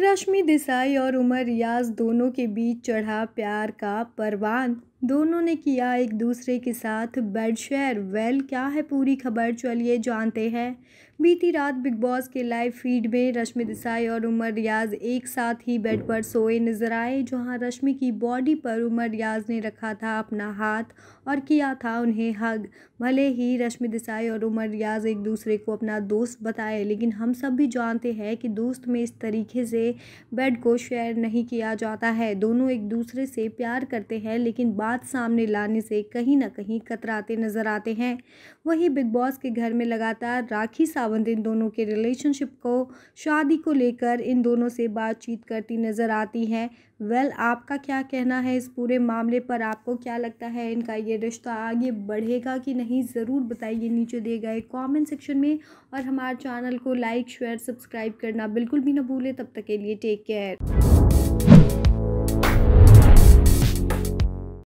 रश्मि देसाई और उमर रियाज दोनों के बीच चढ़ा प्यार का परवान दोनों ने किया एक दूसरे के साथ बेड शेयर वेल क्या है पूरी खबर चलिए जानते हैं बीती रात बिग बॉस के लाइव फीड में रश्मि देसाई और उमर रियाज एक साथ ही बेड पर सोए नजर आए जहां रश्मि की बॉडी पर उमर रियाज ने रखा था अपना हाथ और किया था उन्हें हग भले ही रश्मि देसाई और उमर रियाज एक दूसरे को अपना दोस्त बताए लेकिन हम सब भी जानते हैं कि दोस्त में इस तरीके से बेड को शेयर नहीं किया जाता है दोनों एक दूसरे से प्यार करते हैं लेकिन बात हाथ सामने लाने से कहीं ना कहीं कतराते नजर आते हैं वहीं बिग बॉस के घर में लगातार राखी सावंत इन दोनों के रिलेशनशिप को शादी को लेकर इन दोनों से बातचीत करती नजर आती हैं वेल well, आपका क्या कहना है इस पूरे मामले पर आपको क्या लगता है इनका ये रिश्ता आगे बढ़ेगा कि नहीं ज़रूर बताइए नीचे दिए गए कमेंट सेक्शन में और हमारे चैनल को लाइक शेयर सब्सक्राइब करना बिल्कुल भी ना भूलें तब तक के लिए टेक केयर